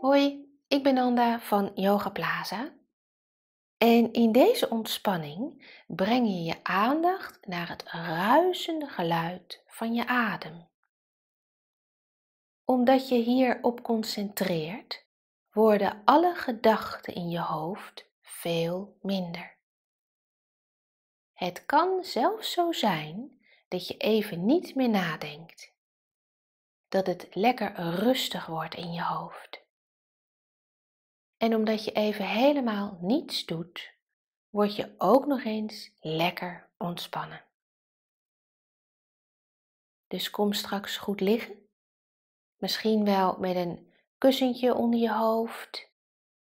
Hoi, ik ben Anda van Yoga Plaza. En in deze ontspanning breng je je aandacht naar het ruisende geluid van je adem. Omdat je hierop concentreert, worden alle gedachten in je hoofd veel minder. Het kan zelfs zo zijn dat je even niet meer nadenkt dat het lekker rustig wordt in je hoofd. En omdat je even helemaal niets doet, word je ook nog eens lekker ontspannen. Dus kom straks goed liggen. Misschien wel met een kussentje onder je hoofd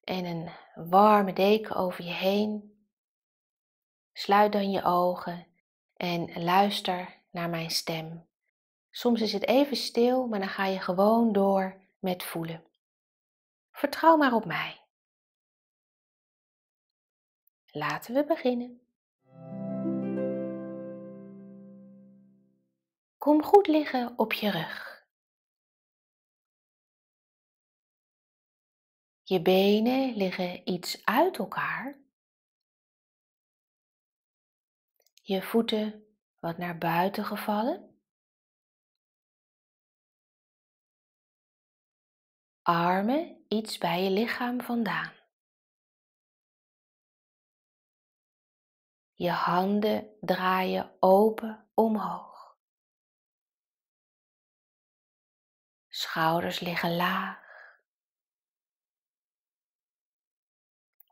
en een warme deken over je heen. Sluit dan je ogen en luister naar mijn stem. Soms is het even stil, maar dan ga je gewoon door met voelen. Vertrouw maar op mij. Laten we beginnen. Kom goed liggen op je rug. Je benen liggen iets uit elkaar. Je voeten wat naar buiten gevallen. armen iets bij je lichaam vandaan. Je handen draaien open omhoog. Schouders liggen laag.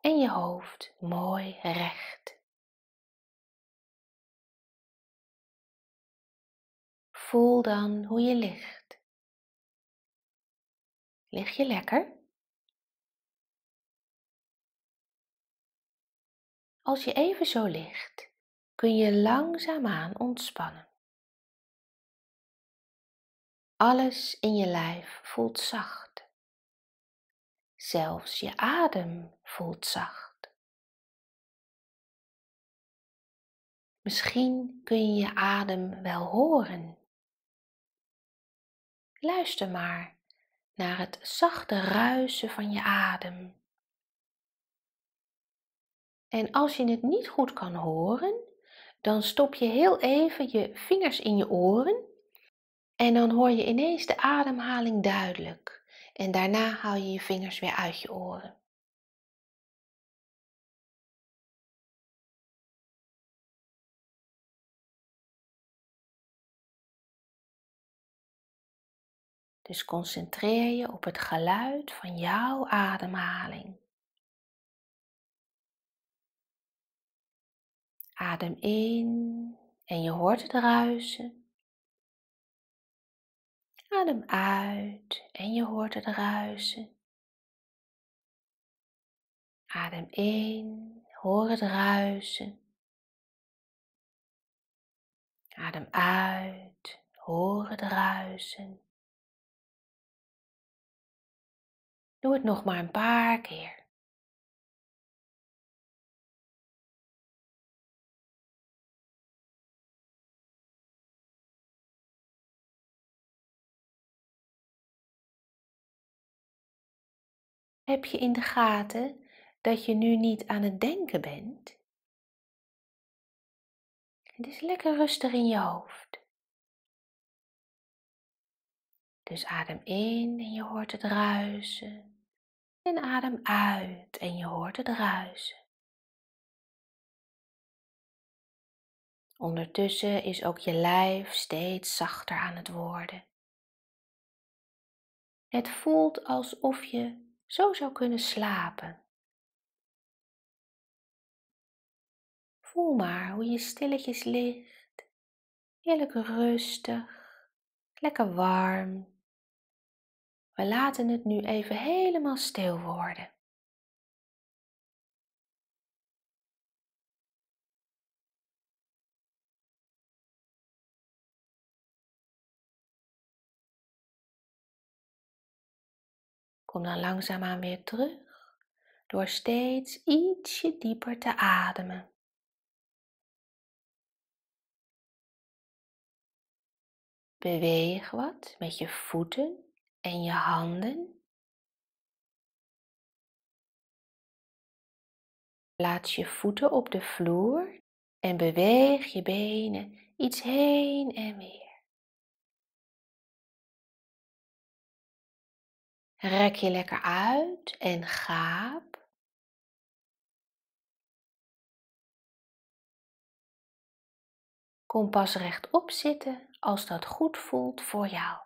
En je hoofd mooi recht. Voel dan hoe je ligt. Lig je lekker? Als je even zo ligt, kun je langzaamaan ontspannen. Alles in je lijf voelt zacht. Zelfs je adem voelt zacht. Misschien kun je je adem wel horen. Luister maar naar het zachte ruisen van je adem. En als je het niet goed kan horen, dan stop je heel even je vingers in je oren en dan hoor je ineens de ademhaling duidelijk. En daarna haal je je vingers weer uit je oren. Dus concentreer je op het geluid van jouw ademhaling. Adem in en je hoort het ruisen. Adem uit en je hoort het ruisen. Adem in, hoor het ruisen. Adem uit, hoor het ruisen. Doe het nog maar een paar keer. Heb je in de gaten dat je nu niet aan het denken bent? Het is lekker rustig in je hoofd. Dus adem in en je hoort het ruisen. En adem uit en je hoort het ruisen. Ondertussen is ook je lijf steeds zachter aan het worden. Het voelt alsof je zo zou kunnen slapen. Voel maar hoe je stilletjes ligt, heerlijk rustig, lekker warm we laten het nu even helemaal stil worden. Kom dan langzaamaan weer terug door steeds ietsje dieper te ademen. Beweeg wat met je voeten en je handen. Plaats je voeten op de vloer en beweeg je benen iets heen en weer. Rek je lekker uit en gaap. Kom pas rechtop zitten als dat goed voelt voor jou.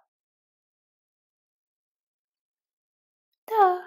Dag!